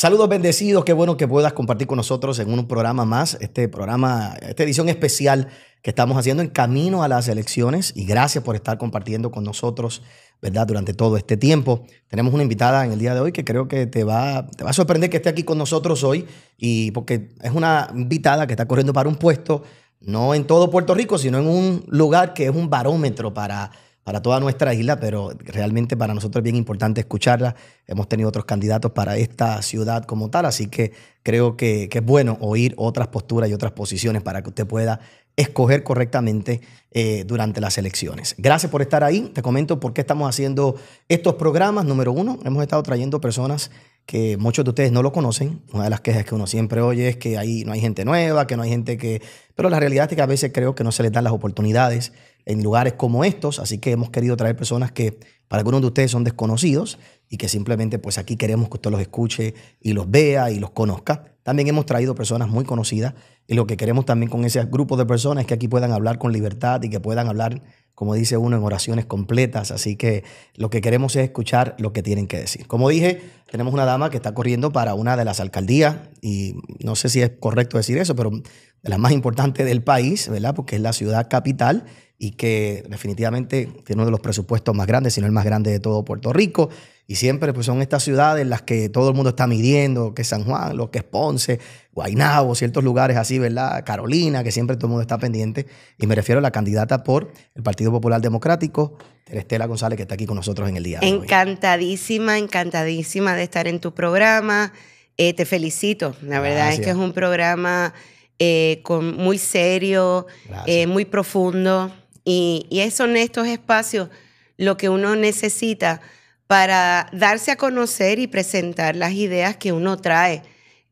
Saludos bendecidos, qué bueno que puedas compartir con nosotros en un programa más, este programa, esta edición especial que estamos haciendo en camino a las elecciones y gracias por estar compartiendo con nosotros, ¿verdad? Durante todo este tiempo. Tenemos una invitada en el día de hoy que creo que te va, te va a sorprender que esté aquí con nosotros hoy y porque es una invitada que está corriendo para un puesto, no en todo Puerto Rico, sino en un lugar que es un barómetro para para toda nuestra isla, pero realmente para nosotros es bien importante escucharla. Hemos tenido otros candidatos para esta ciudad como tal, así que creo que, es bueno oír otras posturas y otras posiciones para que usted pueda escoger correctamente eh, durante las elecciones. Gracias por estar ahí. Te comento por qué estamos haciendo estos programas. Número uno, hemos estado trayendo personas que muchos de ustedes no lo conocen. Una de las quejas que uno siempre oye es que ahí no hay gente nueva, que no hay gente que... Pero la realidad es que a veces creo que no se les dan las oportunidades en lugares como estos, así que hemos querido traer personas que para algunos de ustedes son desconocidos y que simplemente pues aquí queremos que usted los escuche y los vea y los conozca. También hemos traído personas muy conocidas y lo que queremos también con ese grupo de personas es que aquí puedan hablar con libertad y que puedan hablar, como dice uno, en oraciones completas. Así que lo que queremos es escuchar lo que tienen que decir. Como dije, tenemos una dama que está corriendo para una de las alcaldías y no sé si es correcto decir eso, pero de las más importantes del país, ¿verdad? Porque es la ciudad capital y que definitivamente tiene uno de los presupuestos más grandes, si no el más grande de todo Puerto Rico. Y siempre pues, son estas ciudades las que todo el mundo está midiendo, que es San Juan, lo que es Ponce, Guaynabo, ciertos lugares así, ¿verdad? Carolina, que siempre todo el mundo está pendiente. Y me refiero a la candidata por el Partido Popular Democrático, Estela González, que está aquí con nosotros en el día de hoy. Encantadísima, encantadísima de estar en tu programa. Eh, te felicito. La verdad es que es un programa eh, con, muy serio, eh, muy profundo. Y, y son estos espacios lo que uno necesita para darse a conocer y presentar las ideas que uno trae.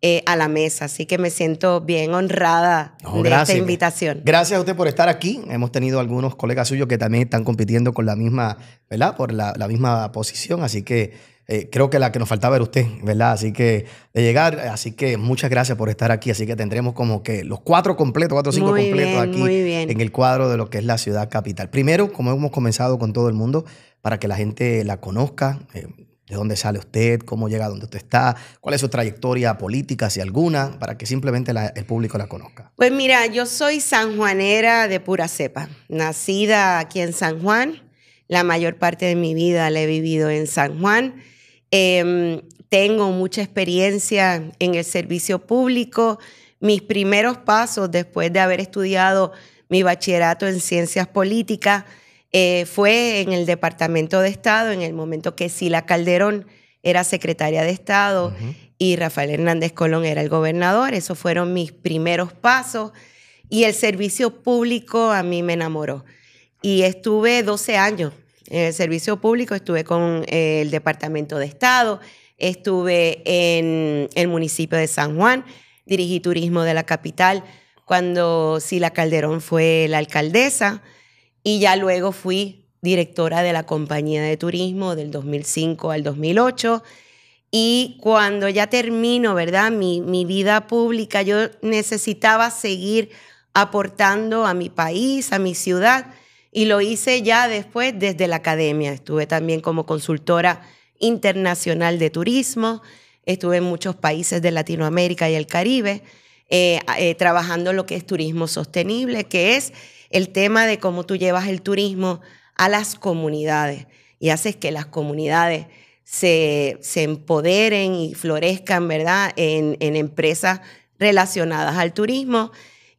Eh, a la mesa. Así que me siento bien honrada de esta invitación. Gracias a usted por estar aquí. Hemos tenido algunos colegas suyos que también están compitiendo con la misma, ¿verdad? Por la, la misma posición. Así que eh, creo que la que nos faltaba era usted, ¿verdad? Así que de llegar, así que muchas gracias por estar aquí. Así que tendremos como que los cuatro completos, cuatro o cinco completos aquí en el cuadro de lo que es la ciudad capital. Primero, como hemos comenzado con todo el mundo, para que la gente la conozca. Eh, de dónde sale usted, cómo llega a donde usted está, cuál es su trayectoria política, si alguna, para que simplemente el público la conozca. Pues mira, yo soy sanjuanera de pura cepa, nacida aquí en San Juan. La mayor parte de mi vida la he vivido en San Juan. Em, tengo mucha experiencia en el servicio público. Mis primeros pasos después de haber estudiado mi bachillerato en ciencias políticas eh, fue en el Departamento de Estado, en el momento que Sila Calderón era secretaria de Estado y Rafael Hernández Colón era el gobernador. Esos fueron mis primeros pasos. Y el servicio público a mí me enamoró. Y estuve 12 años en el servicio público, estuve con eh, el Departamento de Estado, estuve en el municipio de San Juan, dirigí turismo de la capital cuando Sila Calderón fue la alcaldesa y ya luego fui directora de la compañía de turismo del 2005 al 2008. Y cuando ya termino, ¿verdad? Mi, mi vida pública, yo necesitaba seguir aportando a mi país, a mi ciudad y lo hice ya después desde la academia. Estuve también como consultora internacional de turismo, estuve en muchos países de Latinoamérica y el Caribe, eh, eh, trabajando lo que es turismo sostenible, que es el tema de cómo tú llevas el turismo a las comunidades y haces que las comunidades se, se empoderen y florezcan, ¿verdad?, en, en empresas relacionadas al turismo.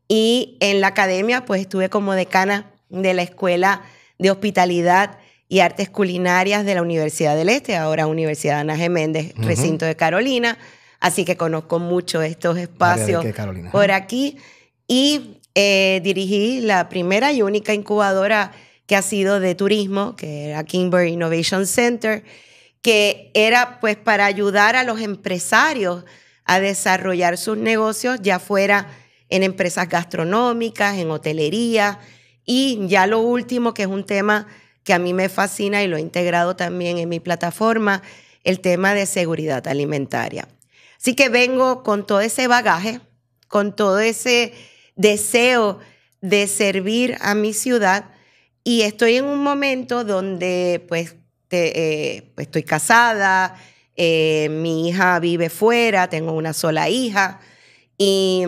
Y en la academia, pues estuve como decana de la Escuela de Hospitalidad y Artes Culinarias de la Universidad del Este, ahora Universidad Ana G. Méndez, recinto de Carolina. Así que conozco mucho estos espacios por aquí. Y eh, dirigí la primera y única incubadora que ha sido de turismo, que era Kimber Innovation Center, que era pues para ayudar a los empresarios a desarrollar sus negocios, ya fuera en empresas gastronómicas, en hotelería, y ya lo último, que es un tema que a mí me fascina y lo he integrado también en mi plataforma, el tema de seguridad alimentaria. Así que vengo con todo ese bagaje, con todo ese deseo de servir a mi ciudad y estoy en un momento donde pues, eh, pues estoy casada, eh, mi hija vive fuera, tengo una sola hija y,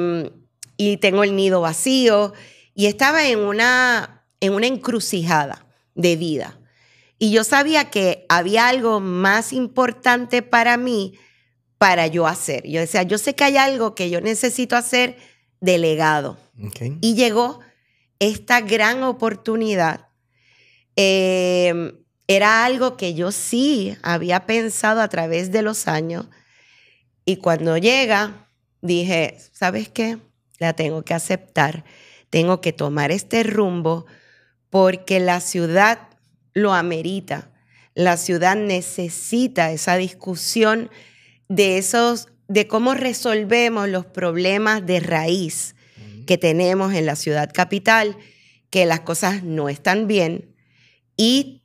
y tengo el nido vacío y estaba en una, en una encrucijada de vida. Y yo sabía que había algo más importante para mí para yo hacer. Yo decía, yo sé que hay algo que yo necesito hacer delegado. Y llegó esta gran oportunidad. Em, era algo que yo sí había pensado a través de los años. Y cuando llega, dije, ¿sabes qué? La tengo que aceptar tengo que tomar este rumbo porque la ciudad lo amerita. La ciudad necesita esa discusión de esos de cómo resolvemos los problemas de raíz que tenemos en la ciudad capital, que las cosas no están bien y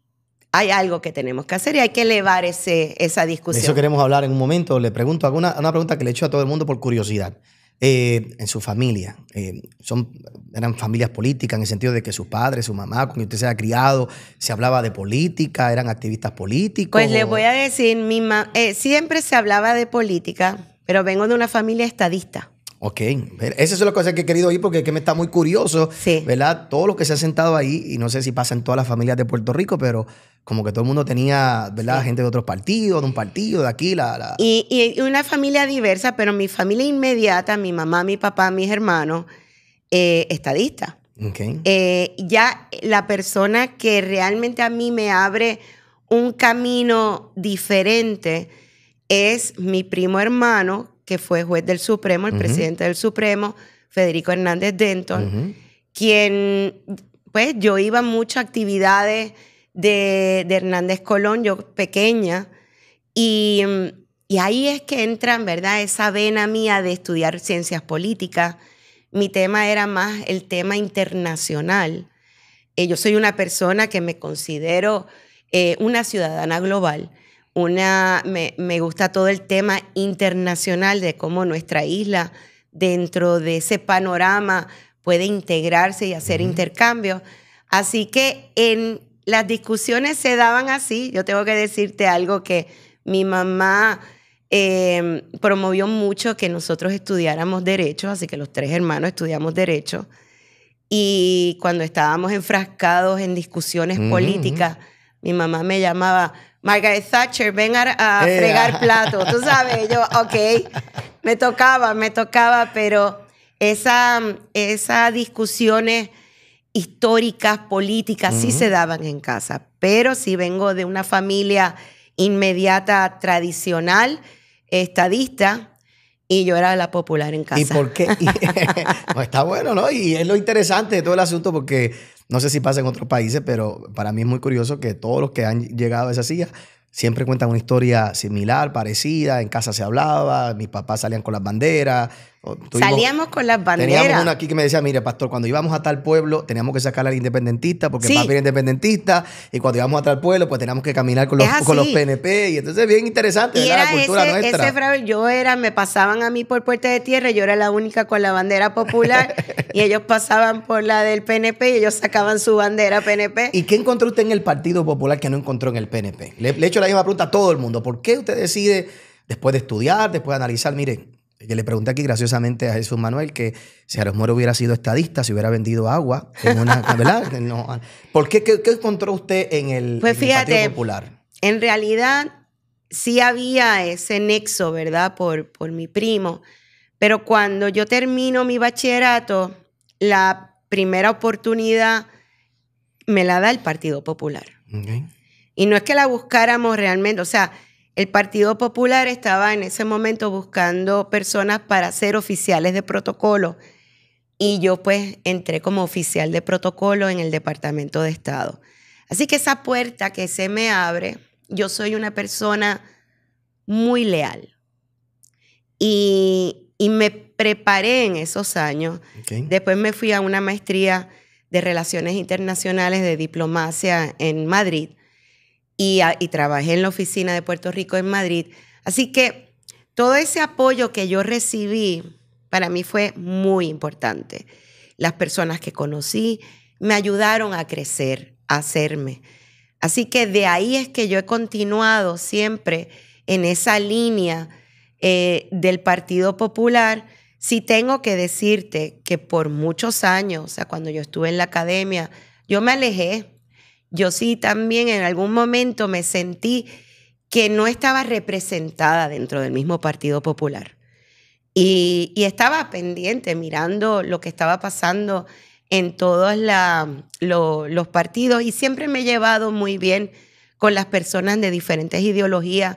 hay algo que tenemos que hacer y hay que elevar ese, esa discusión. eso queremos hablar en un momento. Le pregunto alguna, una pregunta que le he a todo el mundo por curiosidad. Eh, en su familia. Eh, son, eran familias políticas en el sentido de que sus padres, su mamá, con usted se ha criado, se hablaba de política, eran activistas políticos. Pues le voy a decir, mi eh, siempre se hablaba de política, pero vengo de una familia estadista. Ok, esa es la cosa que he querido ir porque es que me está muy curioso, ¿verdad? Todos los que se han sentado ahí, y no sé si pasa en todas las familias de Puerto Rico, pero como que todo el mundo tenía, ¿verdad? Gente de otros partidos, de un partido, de aquí, la... Y, una familia diversa, pero mi familia inmediata, mi mamá, mi papá, mis hermanos, eh, estadistas. estadista. Eh, ya la persona que realmente a mí me abre un camino diferente es mi primo hermano, que fue juez del Supremo, el presidente del Supremo, Federico Hernández Denton, quien, pues yo iba a muchas actividades de, Hernández Colón, yo pequeña, y, ahí es que entra, verdad, esa vena mía de estudiar ciencias políticas. Mi tema era más el tema internacional. Eh, yo soy una persona que me considero eh, una ciudadana global. Una, me, gusta todo el tema internacional de cómo nuestra isla, dentro de ese panorama, puede integrarse y hacer intercambios. Así que en las discusiones se daban así. Yo tengo que decirte algo que mi mamá em, promovió mucho que nosotros estudiáramos derecho, así que los tres hermanos estudiamos derecho. Y cuando estábamos enfrascados en discusiones políticas, mi mamá me llamaba, Margaret Thatcher, ven a, eh. fregar plato. Tú sabes, yo, ok, me tocaba, me tocaba, pero esa, esas discusiones históricas, políticas, sí se daban en casa, pero si vengo de una familia inmediata, tradicional, estadista, y yo era la popular en casa. ¿Y por qué? Pues está bueno, ¿no? Y es lo interesante de todo el asunto porque no sé si pasa en otros países, pero para mí es muy curioso que todos los que han llegado a esa silla siempre cuentan una historia similar, parecida, en casa se hablaba, mis papás salían con las banderas, Salíamos con las banderas. Teníamos una aquí que me decía, mire, pastor, cuando íbamos a tal pueblo, teníamos que sacar al independentista, porque el papi era independentista, y cuando íbamos a tal pueblo, pues teníamos que caminar con los, con los PNP, y entonces bien interesante, era la cultura nuestra. yo era, me pasaban a mí por Puerta de Tierra, yo era la única con la bandera popular, y ellos pasaban por la del PNP, y ellos sacaban su bandera PNP. ¿Y qué encontró usted en el Partido Popular que no encontró en el PNP? Le, he hecho la misma pregunta a todo el mundo, ¿por qué usted decide después de estudiar, después de analizar, miren, le pregunté aquí graciosamente a Jesús Manuel que si Arosmore hubiera sido estadista, si hubiera vendido agua, en una, ¿Por qué, qué, encontró usted en el, pues Partido Popular? En realidad sí había ese nexo, ¿verdad? Por, por mi primo. Pero cuando yo termino mi bachillerato, la primera oportunidad me la da el Partido Popular. Y no es que la buscáramos realmente, o sea, el Partido Popular estaba en ese momento buscando personas para ser oficiales de protocolo y yo pues entré como oficial de protocolo en el Departamento de Estado. Así que esa puerta que se me abre, yo soy una persona muy leal y, me preparé en esos años. Después me fui a una maestría de Relaciones Internacionales de Diplomacia en Madrid y, trabajé en la oficina de Puerto Rico en Madrid. Así que todo ese apoyo que yo recibí para mí fue muy importante. Las personas que conocí me ayudaron a crecer, a hacerme. Así que de ahí es que yo he continuado siempre en esa línea eh, del Partido Popular. Si tengo que decirte que por muchos años, o sea, cuando yo estuve en la academia, yo me alejé yo sí también en algún momento me sentí que no estaba representada dentro del mismo Partido Popular. Y, estaba pendiente mirando lo que estaba pasando en todos los partidos y siempre me he llevado muy bien con las personas de diferentes ideologías.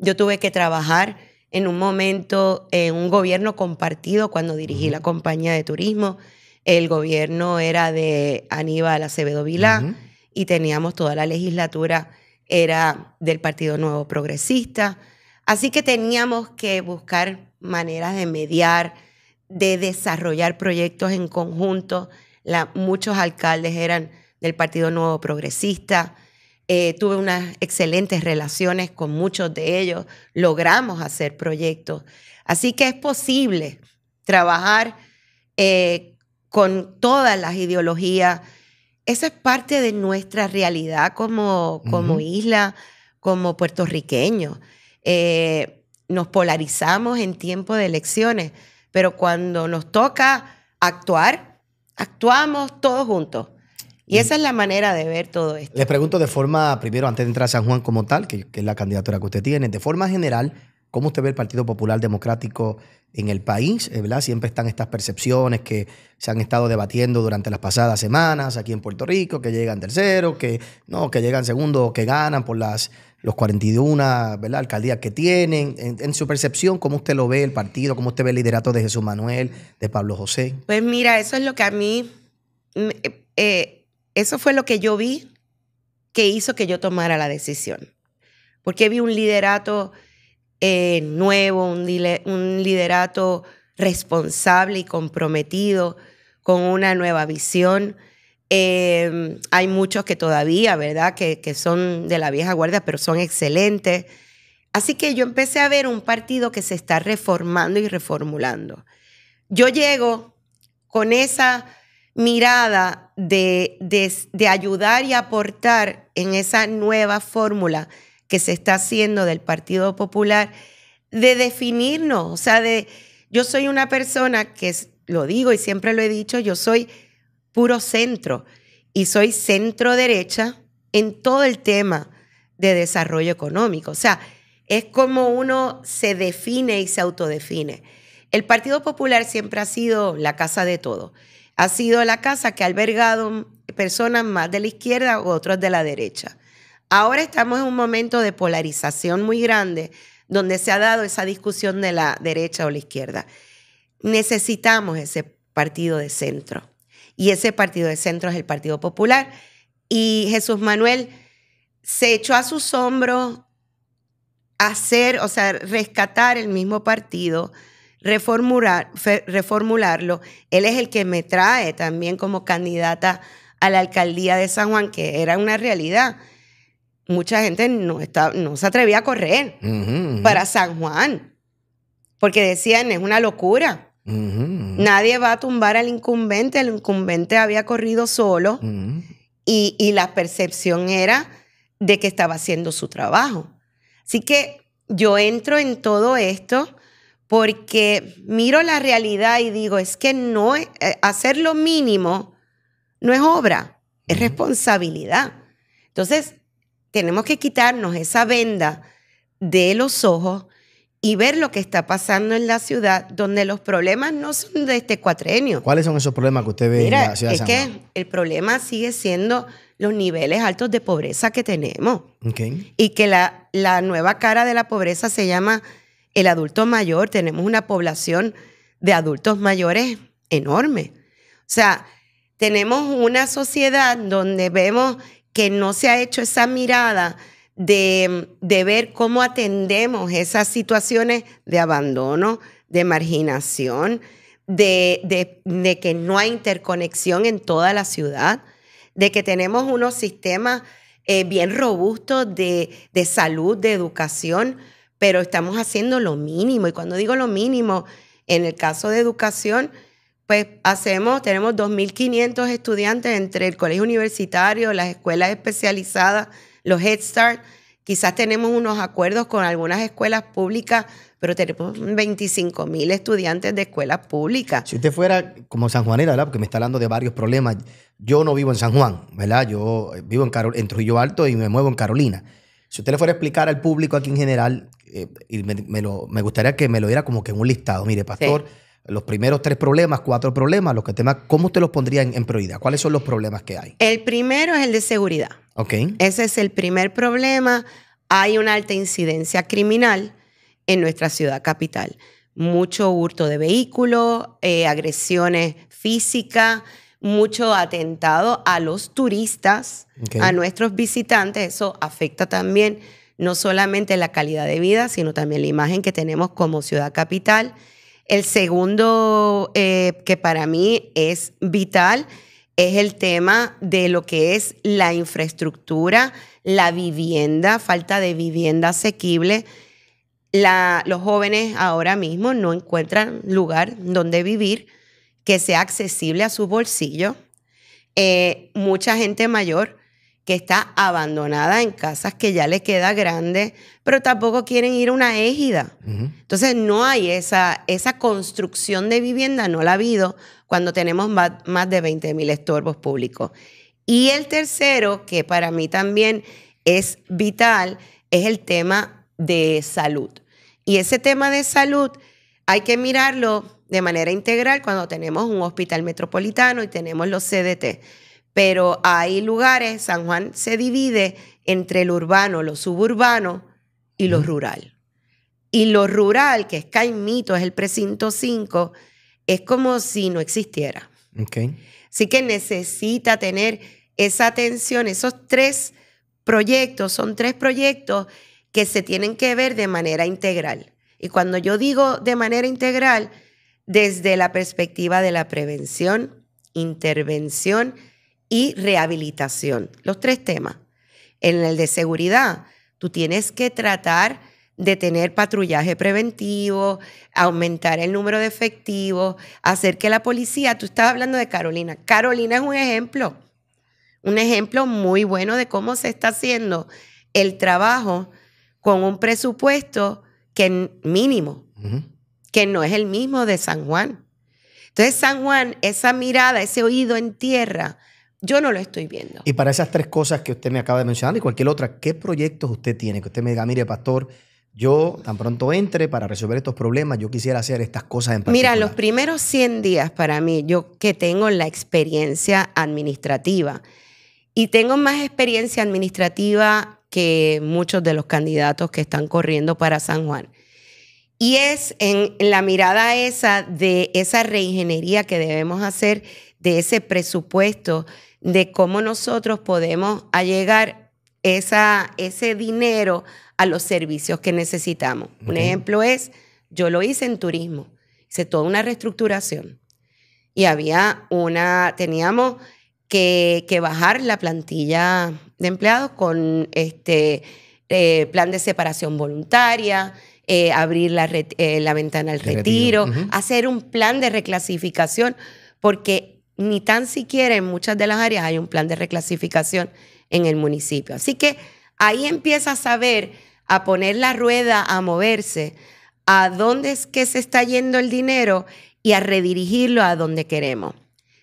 Yo tuve que trabajar en un momento en un gobierno compartido cuando dirigí la compañía de turismo. El gobierno era de Aníbal Acevedo Vilá y teníamos toda la legislatura era del Partido Nuevo Progresista. Así que teníamos que buscar maneras de mediar, de desarrollar proyectos en conjunto. muchos alcaldes eran del Partido Nuevo Progresista. Eh, tuve unas excelentes relaciones con muchos de ellos. Logramos hacer proyectos. Así que es posible trabajar eh, con todas las ideologías, esa es parte de nuestra realidad como, como isla, como puertorriqueños. Eh, nos polarizamos en tiempo de elecciones, pero cuando nos toca actuar, actuamos todos juntos. Y esa es la manera de ver todo esto. Les pregunto de forma, primero, antes de entrar a San Juan como tal, que, que es la candidatura que usted tiene, de forma general, ¿Cómo usted ve el Partido Popular Democrático en el país? Eh, ¿verdad? Siempre están estas percepciones que se han estado debatiendo durante las pasadas semanas aquí en Puerto Rico, que llegan tercero, que no, que llegan segundo, que ganan por las los 41 ¿verdad? alcaldías que tienen. En, su percepción, ¿cómo usted lo ve el partido? ¿Cómo usted ve el liderato de Jesús Manuel, de Pablo José? Pues mira, eso es lo que a mí, mm, eh, eh, eso fue lo que yo vi que hizo que yo tomara la decisión. Porque vi un liderato eh, nuevo, un, liderato responsable y comprometido con una nueva visión. Em, hay muchos que todavía, ¿verdad? Que, son de la vieja guardia, pero son excelentes. Así que yo empecé a ver un partido que se está reformando y reformulando. Yo llego con esa mirada de ayudar y aportar en esa nueva fórmula que se está haciendo del Partido Popular de definirnos, o sea, de yo soy una persona que lo digo y siempre lo he dicho, yo soy puro centro y soy centro derecha en todo el tema de desarrollo económico, o sea, es como uno se define y se autodefine. El Partido Popular siempre ha sido la casa de todo. Ha sido la casa que ha albergado personas más de la izquierda u otros de la derecha. Ahora estamos en un momento de polarización muy grande donde se ha dado esa discusión de la derecha o la izquierda. Necesitamos ese partido de centro. Y ese partido de centro es el Partido Popular. Y Jesús Manuel se echó a sus hombros hacer, o sea, rescatar el mismo partido, reformularlo. Él es el que me trae también como candidata a la alcaldía de San Juan, que era una realidad mucha gente no, está, no se atrevía a correr para San Juan, porque decían, es una locura. Nadie va a tumbar al incumbente, el incumbente había corrido solo y, y, la percepción era de que estaba haciendo su trabajo. Así que yo entro en todo esto porque miro la realidad y digo, es que no, eh, hacer lo mínimo no es obra, es responsabilidad. Entonces, tenemos que quitarnos esa venda de los ojos y ver lo que está pasando en la ciudad, donde los problemas no son de este cuatrenio. ¿Cuáles son esos problemas que usted ve en la ciudad? Es que el problema sigue siendo los niveles altos de pobreza que tenemos. Y que la nueva cara de la pobreza se llama el adulto mayor. Tenemos una población de adultos mayores enorme. O sea, tenemos una sociedad donde vemos que no se ha hecho esa mirada de, ver cómo atendemos esas situaciones de abandono, de marginación, de, que no hay interconexión en toda la ciudad, de que tenemos unos sistemas eh, bien robustos de, salud, de educación, pero estamos haciendo lo mínimo. Y cuando digo lo mínimo, en el caso de educación, pues hacemos, tenemos 2.500 estudiantes entre el colegio universitario, las escuelas especializadas, los Head Start. Quizás tenemos unos acuerdos con algunas escuelas públicas, pero tenemos 25.000 estudiantes de escuelas públicas. Si usted fuera como San sanjuanera, ¿verdad? Porque me está hablando de varios problemas. Yo no vivo en San Juan, ¿verdad? Yo eh, vivo en, Carol en Trujillo Alto y me muevo en Carolina. Si usted le fuera a explicar al público aquí en general, eh, y me, gustaría que me lo diera como que en un listado. Mire, pastor los primeros tres problemas, cuatro problemas, los que temas, ¿cómo te los pondría en, prioridad? ¿Cuáles son los problemas que hay? El primero es el de seguridad. Okay. Ese es el primer problema. Hay una alta incidencia criminal en nuestra ciudad capital. Mucho hurto de vehículos, eh, agresiones físicas, mucho atentado a los turistas, a nuestros visitantes. Eso afecta también no solamente la calidad de vida, sino también la imagen que tenemos como ciudad capital el segundo, eh, que para mí es vital, es el tema de lo que es la infraestructura, la vivienda, falta de vivienda asequible. los jóvenes ahora mismo no encuentran lugar donde vivir que sea accesible a su bolsillo. Eh, mucha gente mayor que está abandonada en casas que ya le queda grande, pero tampoco quieren ir a una égida. Entonces no hay esa, esa construcción de vivienda, no la ha habido cuando tenemos más, de 20.000 mil estorbos públicos. Y el tercero, que para mí también es vital, es el tema de salud. Y ese tema de salud hay que mirarlo de manera integral cuando tenemos un hospital metropolitano y tenemos los CDT pero hay lugares, San Juan se divide entre lo urbano, lo suburbano y lo rural. Y lo rural, que es Caimito, es el precinto 5, es como si no existiera. Okay. Así que necesita tener esa atención. Esos tres proyectos son tres proyectos que se tienen que ver de manera integral. Y cuando yo digo de manera integral, desde la perspectiva de la prevención, intervención, y rehabilitación. Los tres temas. En el de seguridad, tú tienes que tratar de tener patrullaje preventivo, aumentar el número de efectivos, hacer que la policía, tú estabas hablando de Carolina, Carolina es un ejemplo, un ejemplo muy bueno de cómo se está haciendo el trabajo con un presupuesto que mínimo, que no es el mismo de San Juan. Entonces San Juan, esa mirada, ese oído en tierra, yo no lo estoy viendo. Y para esas tres cosas que usted me acaba de mencionar y cualquier otra, ¿qué proyectos usted tiene? Que usted me diga, mire, pastor, yo tan pronto entre para resolver estos problemas, yo quisiera hacer estas cosas en particular. Mira, los primeros 100 días para mí, yo que tengo la experiencia administrativa y tengo más experiencia administrativa que muchos de los candidatos que están corriendo para San Juan. Y es en la mirada esa de esa reingeniería que debemos hacer de ese presupuesto de cómo nosotros podemos allegar ese dinero a los servicios que necesitamos. Un ejemplo es, yo lo hice en turismo, hice toda una reestructuración y había una, teníamos que, bajar la plantilla de empleados con este eh, plan de separación voluntaria, eh, abrir eh, la, ventana al retiro, hacer un plan de reclasificación, porque ni tan siquiera en muchas de las áreas hay un plan de reclasificación en el municipio. Así que ahí empieza a saber, a poner la rueda, a moverse, a dónde es que se está yendo el dinero y a redirigirlo a donde queremos.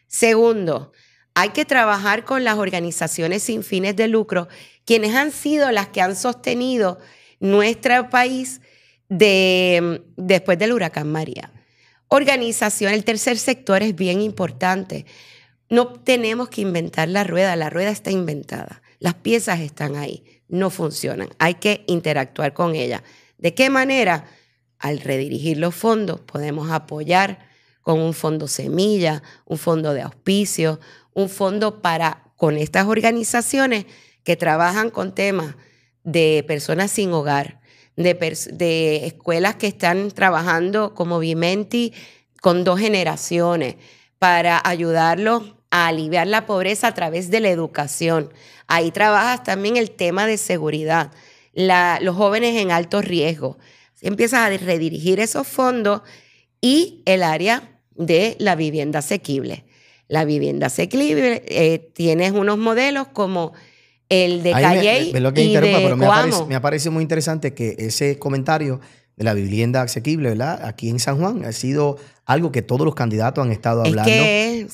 Segundo, hay que trabajar con las organizaciones sin fines de lucro, quienes han sido las que han sostenido nuestro país después del huracán María organización, el tercer sector es bien importante. No tenemos que inventar la rueda, la rueda está inventada, las piezas están ahí, no funcionan, hay que interactuar con ella. ¿De qué manera? Al redirigir los fondos podemos apoyar con un fondo semilla, un fondo de auspicio, un fondo para con estas organizaciones que trabajan con temas de personas sin hogar, de, escuelas que están trabajando como Vimenti con dos generaciones para ayudarlos a aliviar la pobreza a través de la educación. Ahí trabajas también el tema de seguridad, los jóvenes en alto riesgo. Empiezas a redirigir esos fondos y el área de la vivienda asequible. La vivienda asequible, eh, tienes unos modelos como el de Calle me, y de pero me, parece muy interesante que ese comentario de la vivienda asequible, ¿verdad? Aquí en San Juan ha sido algo que todos los candidatos han estado hablando. Eh,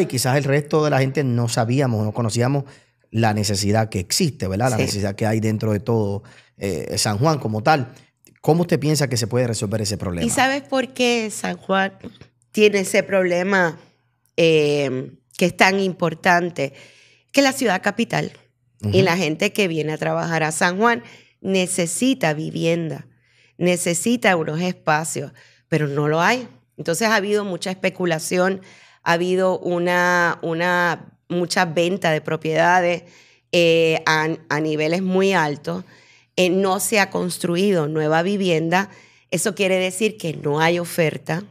y quizás el resto de la gente no sabíamos, no conocíamos la necesidad que existe, ¿verdad? La necesidad que hay dentro de todo eh, San Juan como tal. ¿Cómo usted piensa que se puede resolver ese problema? ¿Y sabes por qué San Juan tiene ese problema eh, que es tan importante? Que la ciudad capital y la gente que viene a trabajar a San Juan necesita vivienda, necesita unos espacios, pero no lo hay. Entonces ha habido mucha especulación, ha habido una, mucha venta de propiedades eh, a, niveles muy altos. Eh, no se ha construido nueva vivienda. Eso quiere decir que no hay oferta.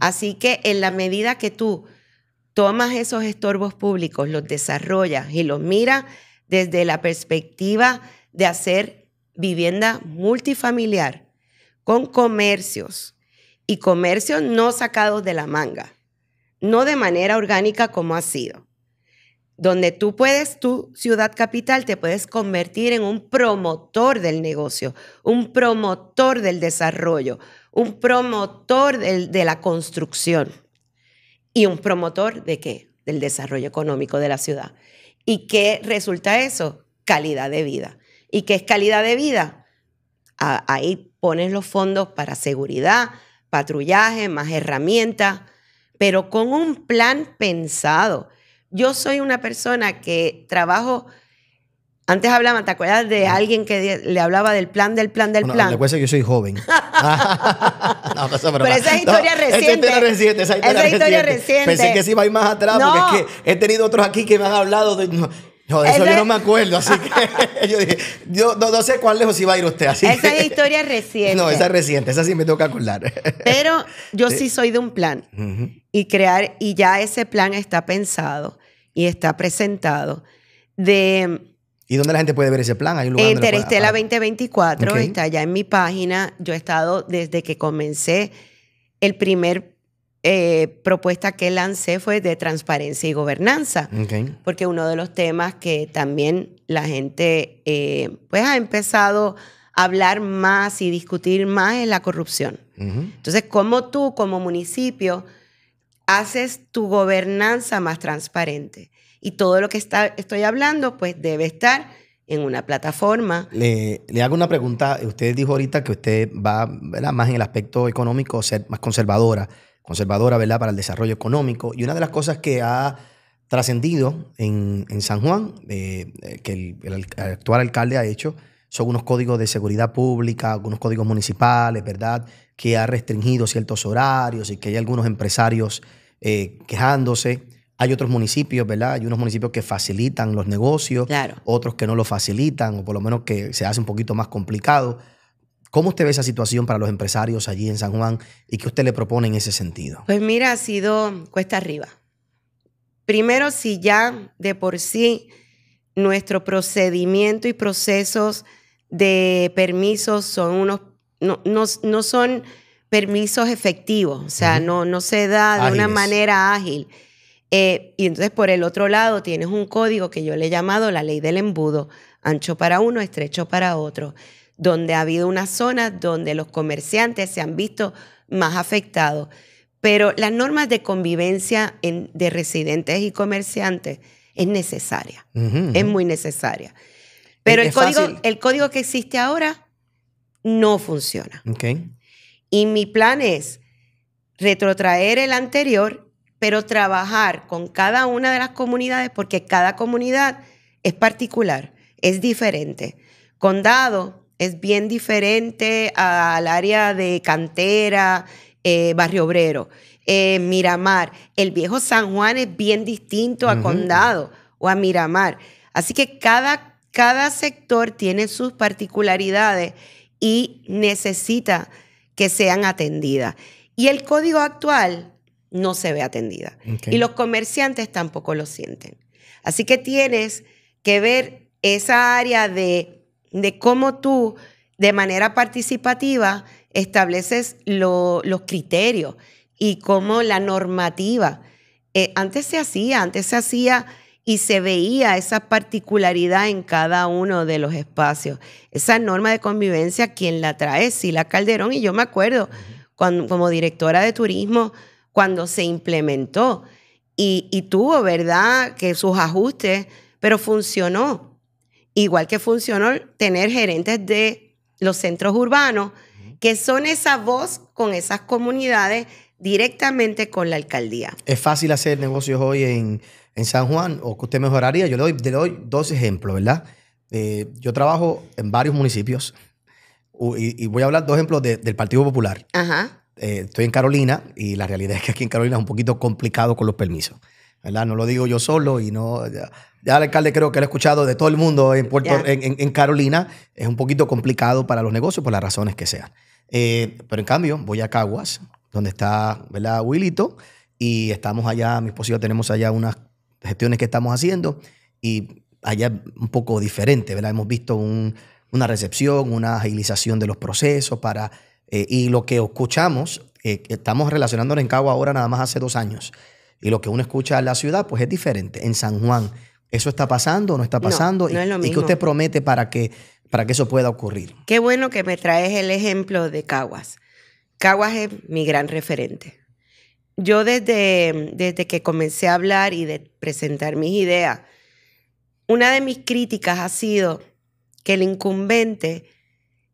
Así que en la medida que tú tomas esos estorbos públicos, los desarrollas y los miras desde la perspectiva de hacer vivienda multifamiliar con comercios y comercios no sacados de la manga, no de manera orgánica como ha sido, donde tú puedes, tu ciudad capital, te puedes convertir en un promotor del negocio, un promotor del desarrollo, un promotor de la construcción y un promotor de qué? Del desarrollo económico de la ciudad. ¿Y qué resulta eso? Calidad de vida. ¿Y qué es calidad de vida? ahí pones los fondos para seguridad, patrullaje, más herramientas, pero con un plan pensado. Yo soy una persona que trabajo antes hablaban, ¿te acuerdas de alguien que le hablaba del plan, del plan, del plan? No, que yo soy joven. no, pero esa es historia reciente. Esa historia reciente, esa historia, historia reciente. Pensé que sí iba a ir más atrás, porque es que he tenido otros aquí que me han hablado de... No, eso, yo no me acuerdo, así que yo dije, yo no, sé cuál lejos iba a ir usted. esa es historia reciente. No, esa es reciente, esa sí me toca acordar. Pero yo sí, soy de un plan y crear, y ya ese plan está pensado y está presentado de ¿Y dónde la gente puede ver ese plan? ¿Hay un 2024 ah, está ya en mi página. Yo he estado desde que comencé. El primer eh, propuesta que lancé fue de transparencia y gobernanza, porque uno de los temas que también la gente eh, pues ha empezado a hablar más y discutir más es la corrupción. Entonces, ¿cómo tú como municipio haces tu gobernanza más transparente? Y todo lo que está, estoy hablando, pues debe estar en una plataforma. Le, hago una pregunta. Usted dijo ahorita que usted va ¿verdad? más en el aspecto económico, ser más conservadora, conservadora ¿verdad? para el desarrollo económico. Y una de las cosas que ha trascendido en, San Juan, eh, eh que el, actual alcalde ha hecho, son unos códigos de seguridad pública, algunos códigos municipales, ¿verdad? Que ha restringido ciertos horarios y que hay algunos empresarios eh, quejándose hay otros municipios, ¿verdad? Hay unos municipios que facilitan los negocios, otros que no lo facilitan, o por lo menos que se hace un poquito más complicado. ¿Cómo usted ve esa situación para los empresarios allí en San Juan y qué usted le propone en ese sentido? Pues mira, ha sido cuesta arriba. Primero, si ya de por sí nuestro procedimiento y procesos de permisos son unos, no, son permisos efectivos, o sea, no, no se da de una manera ágil. Eh, y entonces por el otro lado tienes un código que yo le he llamado la ley del embudo, ancho para uno, estrecho para otro, donde ha habido una zona donde los comerciantes se han visto más afectados. Pero las normas de convivencia de residentes y comerciantes es necesaria, es muy necesaria. Pero el, código, el código que existe ahora no funciona. Y mi plan es retrotraer el anterior pero trabajar con cada una de las comunidades porque cada comunidad es particular, es diferente. Condado es bien diferente al área de Cantera, eh, Barrio Obrero, eh, Miramar. El viejo San Juan es bien distinto a Condado o a Miramar. Así que cada, cada sector tiene sus particularidades y necesita que sean atendidas. Y el código actual no se ve atendida. Y los comerciantes tampoco lo sienten. Así que tienes que ver esa área de, cómo tú, de manera participativa, estableces los criterios y cómo la normativa. Eh, antes se hacía, antes se hacía y se veía esa particularidad en cada uno de los espacios. Esa norma de convivencia, quien la trae, Sila Calderón, y yo me acuerdo, cuando, como directora de turismo, cuando se implementó y, tuvo, ¿verdad?, que sus ajustes, pero funcionó. Igual que funcionó tener gerentes de los centros urbanos, que son esa voz con esas comunidades directamente con la alcaldía. ¿Es fácil hacer negocios hoy en, San Juan o que usted mejoraría? Yo le doy, dos ejemplos, ¿verdad? Eh, yo trabajo en varios municipios y, voy a hablar dos ejemplos del Partido Popular. Ajá. Eh, estoy en Carolina y la realidad es que aquí en Carolina es un poquito complicado con los permisos. ¿verdad? No lo digo yo solo y no. Ya, el alcalde creo que lo ha escuchado de todo el mundo en, Puerto, en, Carolina. Es un poquito complicado para los negocios por las razones que sean. Eh, pero en cambio, voy a Caguas, donde está ¿verdad? Wilito, y estamos allá, mis posibles tenemos allá unas gestiones que estamos haciendo y allá un poco diferente, ¿verdad? Hemos visto una recepción, una agilización de los procesos para eh, y lo que escuchamos, eh, estamos relacionándonos en Caguas ahora nada más hace dos años. Y lo que uno escucha en la ciudad, pues es diferente. En San Juan, ¿eso está pasando o no está pasando? es lo mismo. ¿Y qué usted promete para que, para que eso pueda ocurrir? Qué bueno que me traes el ejemplo de Caguas. Caguas es mi gran referente. Yo desde, desde que comencé a hablar y de presentar mis ideas, una de mis críticas ha sido que el incumbente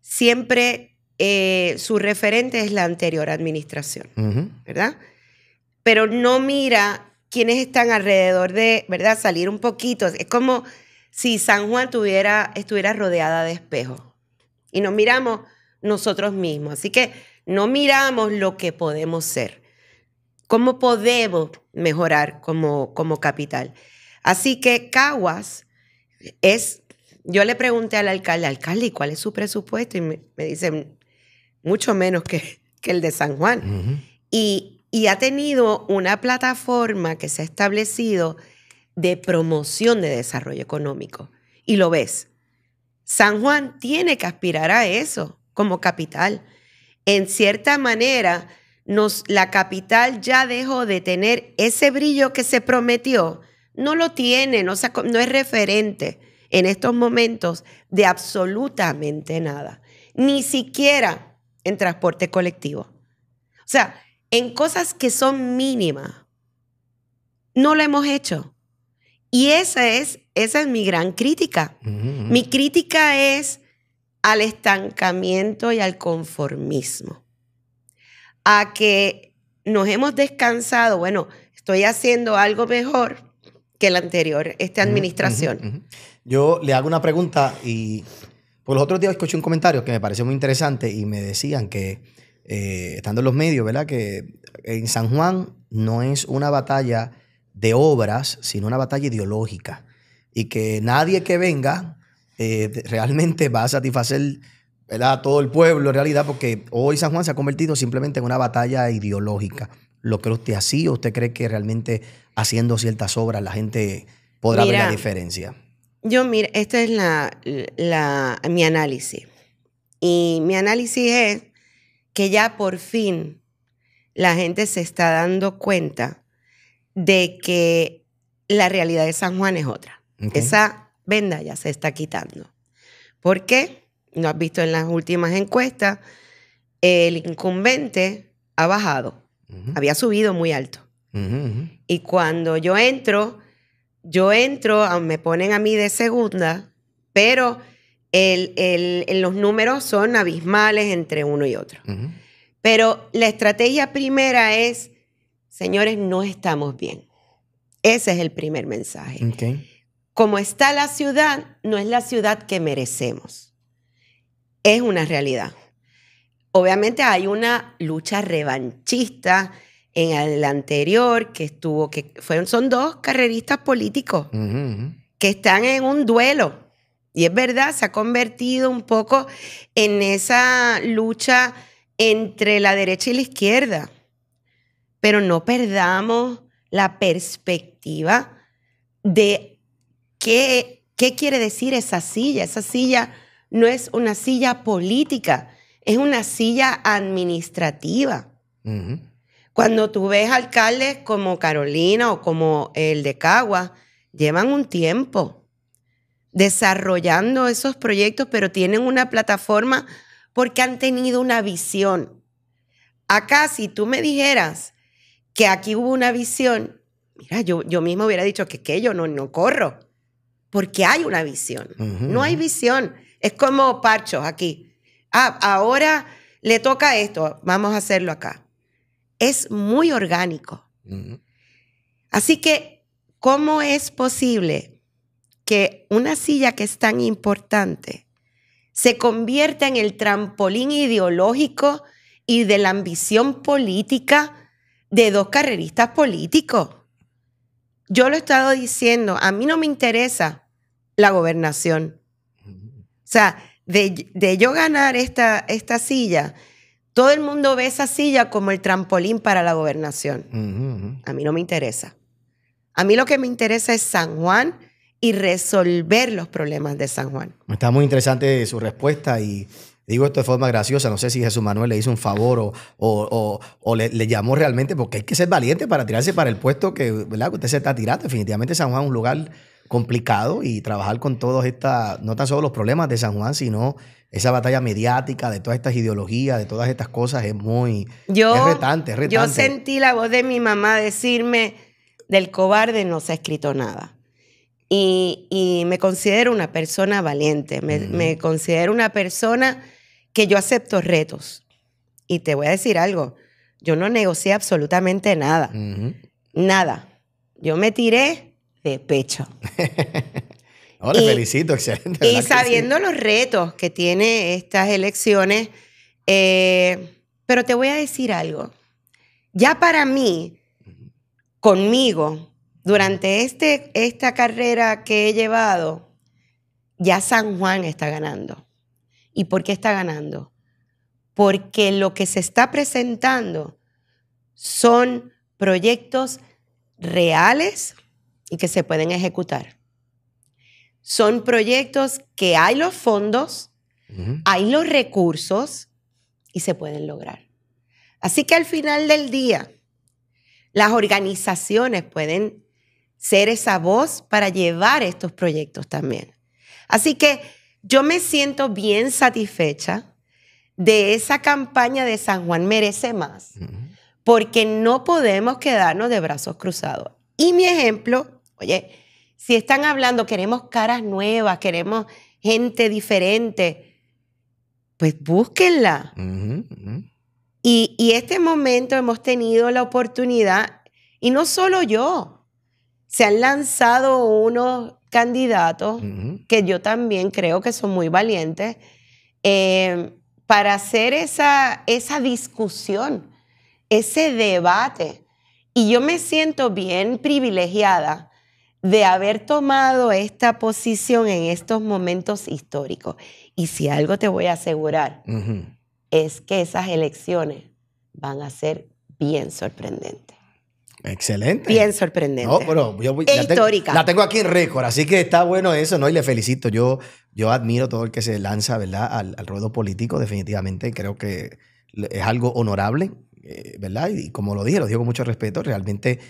siempre eh, su referente es la anterior administración, ¿verdad? Pero no mira quiénes están alrededor de, ¿verdad? Salir un poquito. Es como si San Juan estuviera rodeada de espejos. Y nos miramos nosotros mismos. Así que no miramos lo que podemos ser. ¿Cómo podemos mejorar como, como capital? Así que Caguas es, yo le pregunté al alcalde, alcalde, cuál es su presupuesto? Y me, me dicen, mucho menos que, el de San Juan. y, ha tenido una plataforma que se ha establecido de promoción de desarrollo económico. Y lo ves. San Juan tiene que aspirar a eso como capital. En cierta manera, nos, la capital ya dejó de tener ese brillo que se prometió. No lo tiene, no, no es referente en estos momentos de absolutamente nada. Ni siquiera en transporte colectivo. O sea, en cosas que son mínimas. No lo hemos hecho. Y esa es, esa es mi gran crítica. Mm. Mi crítica es al estancamiento y al conformismo. A que nos hemos descansado, bueno, estoy haciendo algo mejor que la anterior, esta administración. Yo le hago una pregunta y por pues los otros días escuché un comentario que me pareció muy interesante y me decían que, eh, estando en los medios, ¿verdad? Que en San Juan no es una batalla de obras, sino una batalla ideológica. Y que nadie que venga eh, realmente va a satisfacer ¿verdad? a todo el pueblo, en realidad, porque hoy San Juan se ha convertido simplemente en una batalla ideológica. ¿Lo cree usted así o usted cree que realmente haciendo ciertas obras la gente podrá ver la diferencia? Yo, mira, esta es la, mi análisis. Y mi análisis es que ya por fin la gente se está dando cuenta de que la realidad de San Juan es otra. Esa venda ya se está quitando. ¿Por qué? No has visto en las últimas encuestas, el incumbente ha bajado. Había subido muy alto. Y cuando yo entro, yo entro, me ponen a mí de segunda, pero los números son abismales entre uno y otro. Pero la estrategia primera es, señores, no estamos bien. Ese es el primer mensaje. Como está la ciudad, no es la ciudad que merecemos. Es una realidad. Obviamente hay una lucha revanchista en el anterior que estuvo, que fueron, son dos carreristas políticos que están en un duelo. Y es verdad, se ha convertido un poco en esa lucha entre la derecha y la izquierda. Pero no perdamos la perspectiva de qué, qué quiere decir esa silla. Esa silla no es una silla política, es una silla administrativa. Cuando tú ves alcaldes como Carolina o como el de Cagua, llevan un tiempo desarrollando esos proyectos, pero tienen una plataforma porque han tenido una visión. Acá, si tú me dijeras que aquí hubo una visión, mira, yo, yo mismo hubiera dicho que, yo no, no corro, porque hay una visión. No hay visión. Es como parchos aquí. Ah, ahora le toca esto, vamos a hacerlo acá es muy orgánico. Así que, ¿cómo es posible que una silla que es tan importante se convierta en el trampolín ideológico y de la ambición política de dos carreristas políticos? Yo lo he estado diciendo, a mí no me interesa la gobernación. O sea, de, de yo ganar esta, esta silla, todo el mundo ve esa silla como el trampolín para la gobernación. A mí no me interesa. A mí lo que me interesa es San Juan y resolver los problemas de San Juan. Está muy interesante su respuesta y digo esto de forma graciosa. No sé si Jesús Manuel le hizo un favor o, le, llamó realmente, porque hay que ser valiente para tirarse para el puesto que, ¿verdad? usted se está tirando. Definitivamente San Juan es un lugar complicado y trabajar con todos estos, no tan solo los problemas de San Juan, sino esa batalla mediática de todas estas ideologías, de todas estas cosas, es muy yo, retante, Yo sentí la voz de mi mamá decirme, del cobarde no se ha escrito nada. Y, y me considero una persona valiente, me, me considero una persona que yo acepto retos. Y te voy a decir algo, yo no negocié absolutamente nada, nada. Yo me tiré de pecho. y, felicito, Y sabiendo los retos que tiene estas elecciones, eh, pero te voy a decir algo. Ya para mí, conmigo, durante este, esta carrera que he llevado, ya San Juan está ganando. ¿Y por qué está ganando? Porque lo que se está presentando son proyectos reales y que se pueden ejecutar son proyectos que hay los fondos, hay los recursos y se pueden lograr. Así que al final del día, las organizaciones pueden ser esa voz para llevar estos proyectos también. Así que yo me siento bien satisfecha de esa campaña de San Juan Merece Más, porque no podemos quedarnos de brazos cruzados. Y mi ejemplo, oye, si están hablando, queremos caras nuevas, queremos gente diferente, pues búsquenla. Y, en este momento hemos tenido la oportunidad, y no solo yo, se han lanzado unos candidatos que yo también creo que son muy valientes eh, para hacer esa, esa discusión, ese debate. Y yo me siento bien privilegiada de haber tomado esta posición en estos momentos históricos. Y si algo te voy a asegurar, es que esas elecciones van a ser bien sorprendentes. Excelente. Bien sorprendente. No, yo e la Tengo, la tengo aquí en récord, así que está bueno eso, ¿no? Y le felicito. Yo, yo admiro todo el que se lanza, ¿verdad? Al, al ruedo político, definitivamente. Creo que es algo honorable, eh, ¿verdad? Y, como lo dije, lo digo con mucho respeto. Realmente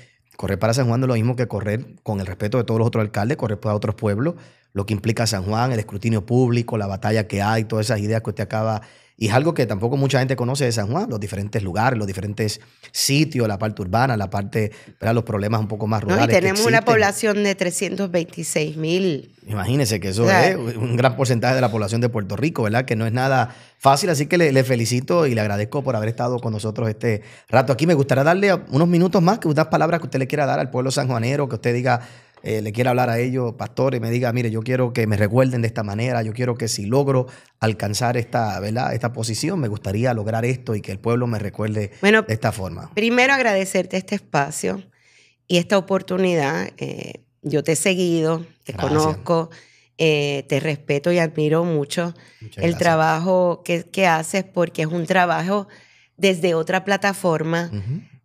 Correr para San Juan es lo mismo que correr con el respeto de todos los otros alcaldes, correr para otros pueblos, lo que implica San Juan, el escrutinio público, la batalla que hay, todas esas ideas que usted acaba y es algo que tampoco mucha gente conoce de San Juan, los diferentes lugares, los diferentes sitios, la parte urbana, la parte, ¿verdad? los problemas un poco más rurales. No, tenemos una población de 326 mil. Imagínense que eso es un gran porcentaje de la población de Puerto Rico, ¿verdad? Que no es nada fácil, así que le, le, felicito y le agradezco por haber estado con nosotros este rato aquí. Me gustaría darle unos minutos más, que unas palabras que usted le quiera dar al pueblo sanjuanero, que usted diga eh, le quiero hablar a ellos, pastor, y me diga, mire, yo quiero que me recuerden de esta manera, yo quiero que si logro alcanzar esta, ¿verdad? esta posición, me gustaría lograr esto y que el pueblo me recuerde bueno, de esta forma. Primero agradecerte este espacio y esta oportunidad. Eh, yo te he seguido, te conozco, eh, te respeto y admiro mucho el trabajo que, que, haces porque es un trabajo desde otra plataforma.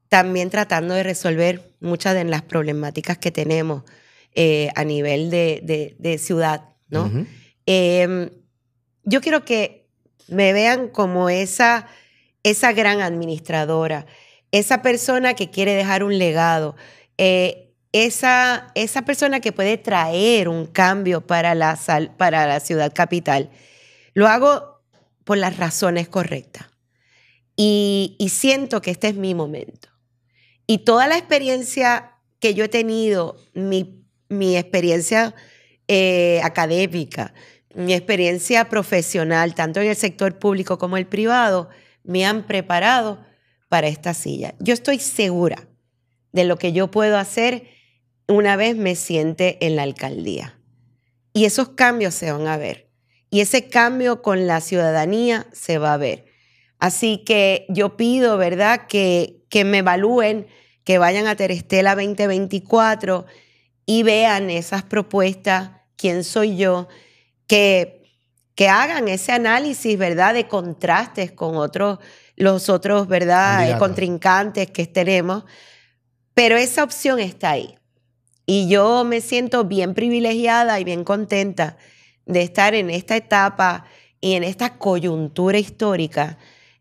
también tratando de resolver muchas de las problemáticas que tenemos. Eh, a nivel de, de, ciudad, ¿no? Em, yo quiero que me vean como esa, esa gran administradora, esa persona que quiere dejar un legado, eh, esa, esa persona que puede traer un cambio para la, sal, para la ciudad capital. Lo hago por las razones correctas. Y, y siento que este es mi momento. Y toda la experiencia que yo he tenido, mi mi experiencia eh, académica, mi experiencia profesional, tanto en el sector público como el privado, me han preparado para esta silla. Yo estoy segura de lo que yo puedo hacer una vez me siente en la alcaldía. Y esos cambios se van a ver. Y ese cambio con la ciudadanía se va a ver. Así que yo pido, ¿verdad?, que, que me evalúen, que vayan a Terestela 2024 y vean esas propuestas, quién soy yo, que, que hagan ese análisis, ¿verdad?, de contrastes con otros, los otros, ¿verdad?, contrincantes que tenemos. Pero esa opción está ahí. Y yo me siento bien privilegiada y bien contenta de estar en esta etapa y en esta coyuntura histórica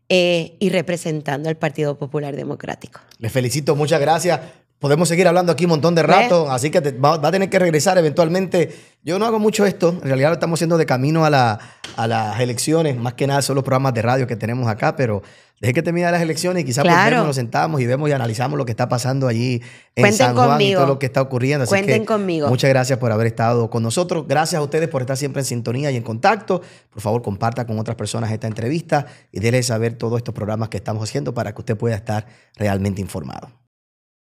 eh, y representando al Partido Popular Democrático. Les felicito, muchas gracias. Podemos seguir hablando aquí un montón de rato, así que va, a tener que regresar eventualmente. Yo no hago mucho esto, en realidad lo estamos haciendo de camino a, las elecciones, más que nada son los programas de radio que tenemos acá, pero deje que termine las elecciones y quizás claro. nos sentamos y vemos y analizamos lo que está pasando allí en San Juan y todo lo que está ocurriendo. Cuenten conmigo. Muchas gracias por haber estado con nosotros, gracias a ustedes por estar siempre en sintonía y en contacto. Por favor, comparta con otras personas esta entrevista y déle saber todos estos programas que estamos haciendo para que usted pueda estar realmente informado.